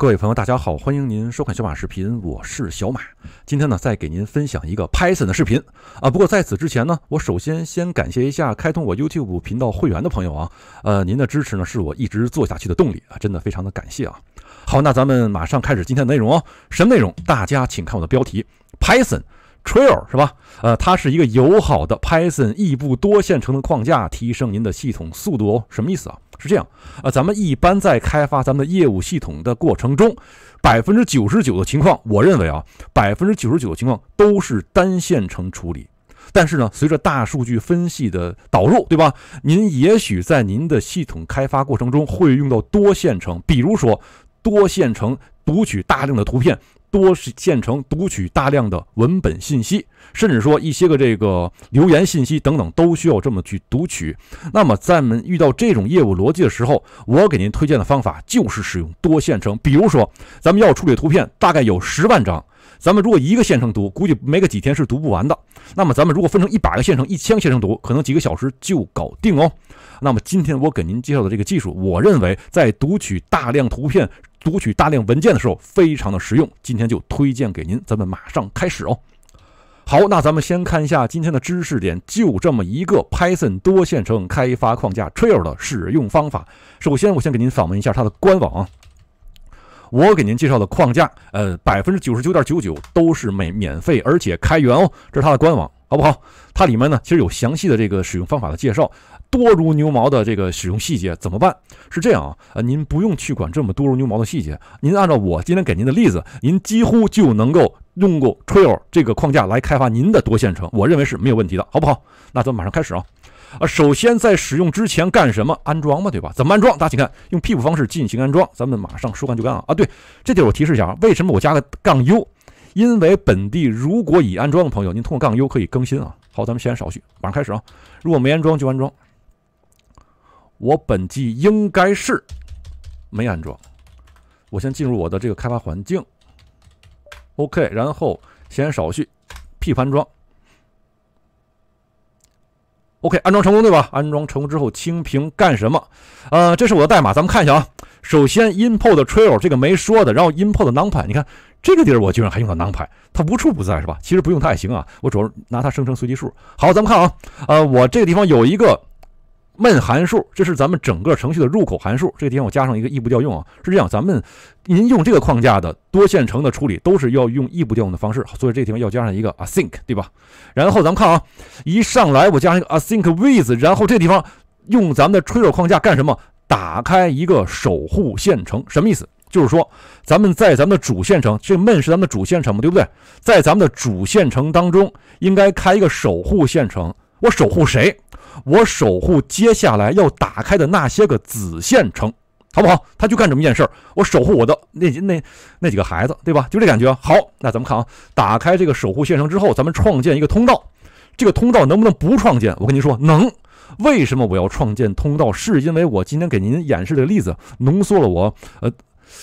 各位朋友，大家好，欢迎您收看小马视频，我是小马。今天呢，再给您分享一个 Python 的视频啊。不过在此之前呢，我首先先感谢一下开通我 YouTube 频道会员的朋友啊，呃，您的支持呢是我一直做下去的动力啊，真的非常的感谢啊。好，那咱们马上开始今天的内容哦。什么内容？大家请看我的标题 Python。t r i l 是吧？呃，它是一个友好的 Python 异步多线程的框架，提升您的系统速度哦。什么意思啊？是这样，呃，咱们一般在开发咱们的业务系统的过程中，百分之九十九的情况，我认为啊，百分之九十九的情况都是单线程处理。但是呢，随着大数据分析的导入，对吧？您也许在您的系统开发过程中会用到多线程，比如说多线程读取大量的图片。多线程读取大量的文本信息，甚至说一些个这个留言信息等等，都需要这么去读取。那么，在我们遇到这种业务逻辑的时候，我给您推荐的方法就是使用多线程。比如说，咱们要处理图片，大概有十万张。咱们如果一个线程读，估计没个几天是读不完的。那么咱们如果分成一百个线程、一千线程读，可能几个小时就搞定哦。那么今天我给您介绍的这个技术，我认为在读取大量图片、读取大量文件的时候非常的实用。今天就推荐给您，咱们马上开始哦。好，那咱们先看一下今天的知识点，就这么一个 Python 多线程开发框架 t r a i l l 的使用方法。首先，我先给您访问一下它的官网。我给您介绍的框架，呃，百分之九十九点九九都是免免费，而且开源哦。这是它的官网，好不好？它里面呢，其实有详细的这个使用方法的介绍，多如牛毛的这个使用细节怎么办？是这样啊，呃，您不用去管这么多如牛毛的细节，您按照我今天给您的例子，您几乎就能够用过 t r i l 这个框架来开发您的多线程，我认为是没有问题的，好不好？那咱们马上开始啊。啊，首先在使用之前干什么？安装嘛，对吧？怎么安装？大家请看，用 PUP 方式进行安装。咱们马上说干就干啊！啊，对，这地儿我提示一下啊，为什么我加个杠 U？因为本地如果已安装的朋友，您通过杠 U 可以更新啊。好，咱们先少叙，马上开始啊。如果没安装就安装。我本地应该是没安装，我先进入我的这个开发环境，OK，然后先少叙，P 盘装。OK，安装成功对吧？安装成功之后清屏干什么？呃，这是我的代码，咱们看一下啊。首先，import t r i l 这个没说的，然后 import numpy，你看这个地儿我居然还用了 numpy，它无处不在是吧？其实不用它也行啊，我主要拿它生成随机数。好，咱们看啊，呃，我这个地方有一个。main 函数，这是咱们整个程序的入口函数。这个地方我加上一个异步调用啊，是这样，咱们您用这个框架的多线程的处理都是要用异步调用的方式，所以这个地方要加上一个 async，对吧？然后咱们看啊，一上来我加上一个 async with，然后这地方用咱们的 t r i r 框架干什么？打开一个守护线程，什么意思？就是说咱们在咱们的主线程，这 main 是咱们的主线程嘛，对不对？在咱们的主线程当中，应该开一个守护线程。我守护谁？我守护接下来要打开的那些个子县城，好不好？他就干这么一件事儿。我守护我的那那那几个孩子，对吧？就这感觉。好，那咱们看啊，打开这个守护县城之后，咱们创建一个通道。这个通道能不能不创建？我跟您说，能。为什么我要创建通道？是因为我今天给您演示的例子，浓缩了我呃，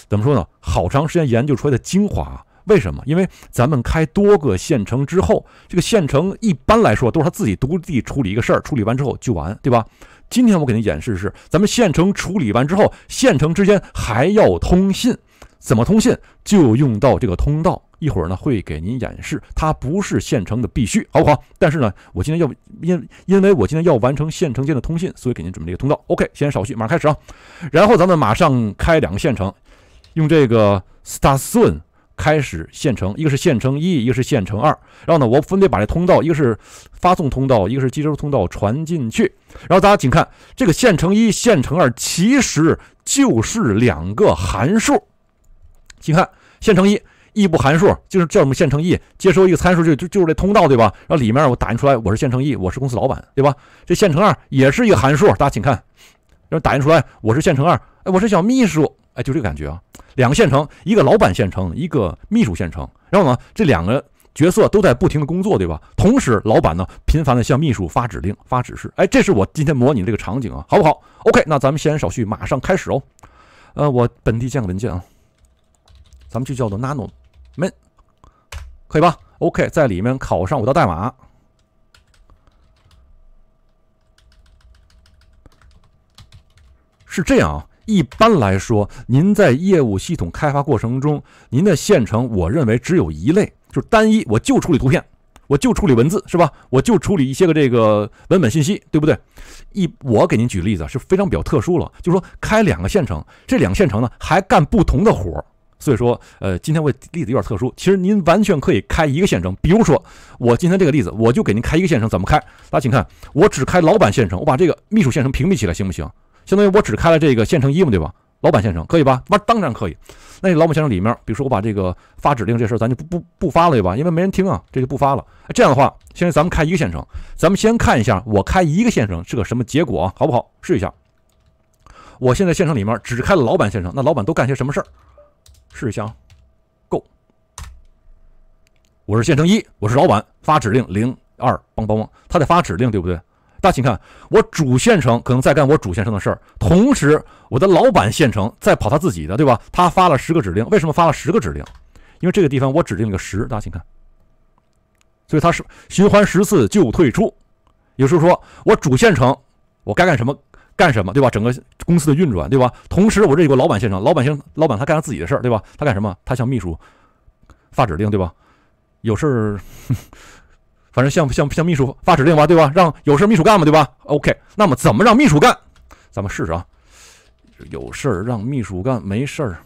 怎么说呢？好长时间研究出来的精华。为什么？因为咱们开多个县城之后，这个县城一般来说都是他自己独立处理一个事儿，处理完之后就完，对吧？今天我给您演示是，咱们县城处理完之后，县城之间还要通信，怎么通信？就用到这个通道。一会儿呢会给您演示，它不是县城的必须，好不好？但是呢，我今天要因因为我今天要完成县城间的通信，所以给您准备这个通道。OK，先稍许，马上开始啊！然后咱们马上开两个县城，用这个 Start Soon。开始线程，一个是线程一，一个是线程二。然后呢，我分别把这通道，一个是发送通道，一个是接收通道传进去。然后大家请看，这个线程一、线程二其实就是两个函数。请看线程一，异步函数就是叫什么线程一，接收一个参数就就就是这通道对吧？然后里面我打印出来，我是线程一，我是公司老板对吧？这线程二也是一个函数，大家请看，然后打印出来，我是线程二，哎，我是小秘书。哎，就这个感觉啊！两个县城，一个老板县城，一个秘书县城。然后呢，这两个角色都在不停的工作，对吧？同时，老板呢频繁的向秘书发指令、发指示。哎，这是我今天模拟的这个场景啊，好不好？OK，那咱们闲言少叙，马上开始哦。呃，我本地建个文件啊，咱们就叫做 NanoMan，可以吧？OK，在里面拷上我的代码。是这样啊。一般来说，您在业务系统开发过程中，您的线程，我认为只有一类，就是单一，我就处理图片，我就处理文字，是吧？我就处理一些个这个文本信息，对不对？一，我给您举例子是非常比较特殊了，就是说开两个线程，这两个线程呢还干不同的活儿。所以说，呃，今天我例子有点特殊，其实您完全可以开一个线程。比如说，我今天这个例子，我就给您开一个线程，怎么开？大家请看，我只开老板线程，我把这个秘书线程屏蔽起来，行不行？相当于我只开了这个县城一嘛，对吧？老板县城可以吧？那当然可以。那老板县城里面，比如说我把这个发指令这事儿咱就不不不发了，对吧？因为没人听啊，这就不发了。哎，这样的话，现在咱们开一个县城，咱们先看一下我开一个县城是个什么结果，好不好？试一下。我现在县城里面只开了老板县城，那老板都干些什么事儿？试一下。Go。我是县城一，我是老板，发指令零二，帮帮帮，他在发指令，对不对？大家请看，我主线程可能在干我主线程的事儿，同时我的老板线程在跑他自己的，对吧？他发了十个指令，为什么发了十个指令？因为这个地方我指定了个十，大家请看。所以他是循环十次就退出。也就是说，我主线程我该干什么干什么，对吧？整个公司的运转，对吧？同时我这有个老板线程，老板线老板他干他自己的事儿，对吧？他干什么？他向秘书发指令，对吧？有事儿。反正像像像秘书发指令吧，对吧？让有事秘书干嘛，对吧？OK，那么怎么让秘书干？咱们试试啊。有事儿让秘书干，没事儿，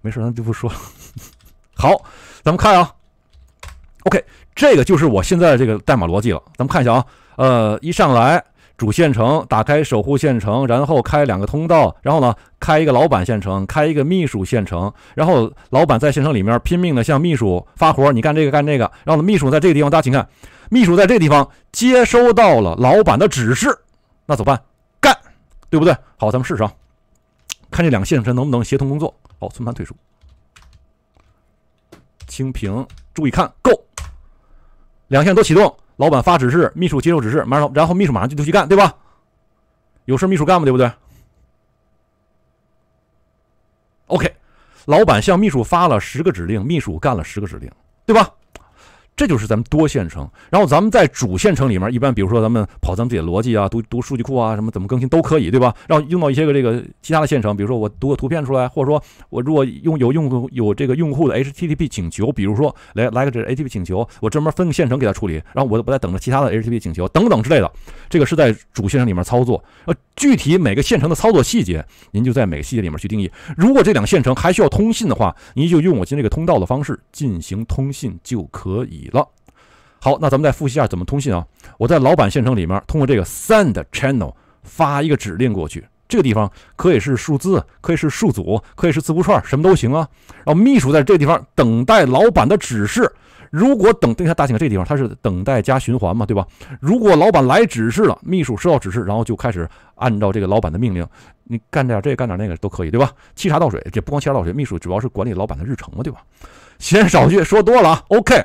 没事儿咱就不说了。好，咱们看啊。OK，这个就是我现在的这个代码逻辑了。咱们看一下啊，呃，一上来。主线程，打开守护线程，然后开两个通道，然后呢，开一个老板线程，开一个秘书线程，然后老板在线程里面拼命的向秘书发活，你干这个干这个，然后呢，秘书在这个地方，大家请看，秘书在这个地方接收到了老板的指示，那怎么办？干，对不对？好，咱们试试，看这两个线程能不能协同工作。好，存盘退出，清屏，注意看，够，两线都启动。老板发指示，秘书接受指示，马上然后秘书马上就去干，对吧？有事秘书干嘛，对不对？OK，老板向秘书发了十个指令，秘书干了十个指令，对吧？这就是咱们多线程，然后咱们在主线程里面，一般比如说咱们跑咱们自己的逻辑啊、读读数据库啊、什么怎么更新都可以，对吧？然后用到一些个这个其他的线程，比如说我读个图片出来，或者说我如果用有用户有这个用户的 HTTP 请求，比如说来来个这 HTTP 请求，我专门分个线程给他处理，然后我我在等着其他的 HTTP 请求等等之类的，这个是在主线程里面操作。呃，具体每个线程的操作细节，您就在每个细节里面去定义。如果这两个线程还需要通信的话，您就用我今这个通道的方式进行通信就可以。了，好，那咱们再复习一下怎么通信啊？我在老板县城里面，通过这个 send channel 发一个指令过去，这个地方可以是数字，可以是数组，可以是字符串，什么都行啊。然后秘书在这地方等待老板的指示，如果等等一下打进这地方它是等待加循环嘛，对吧？如果老板来指示了，秘书收到指示，然后就开始按照这个老板的命令，你干点这干点那个都可以，对吧？沏茶倒水，这不光沏茶倒水，秘书主要是管理老板的日程嘛，对吧？先少句说多了啊，OK。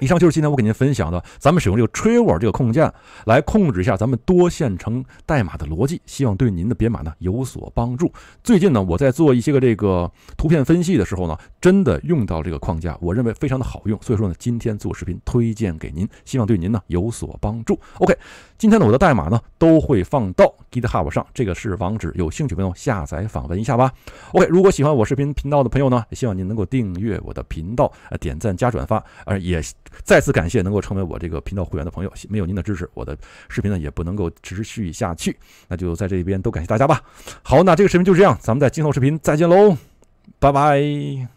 以上就是今天我给您分享的，咱们使用这个 t r e v o r 这个控件来控制一下咱们多线程代码的逻辑，希望对您的编码呢有所帮助。最近呢，我在做一些个这个图片分析的时候呢，真的用到这个框架，我认为非常的好用，所以说呢，今天做视频推荐给您，希望对您呢有所帮助。OK，今天呢，我的代码呢都会放到。g i t hub 上，这个是网址，有兴趣朋友下载访问一下吧。OK，如果喜欢我视频频道的朋友呢，也希望您能够订阅我的频道，呃，点赞加转发，而也再次感谢能够成为我这个频道会员的朋友，没有您的支持，我的视频呢也不能够持续下去，那就在这一边都感谢大家吧。好，那这个视频就这样，咱们在今后视频再见喽，拜拜。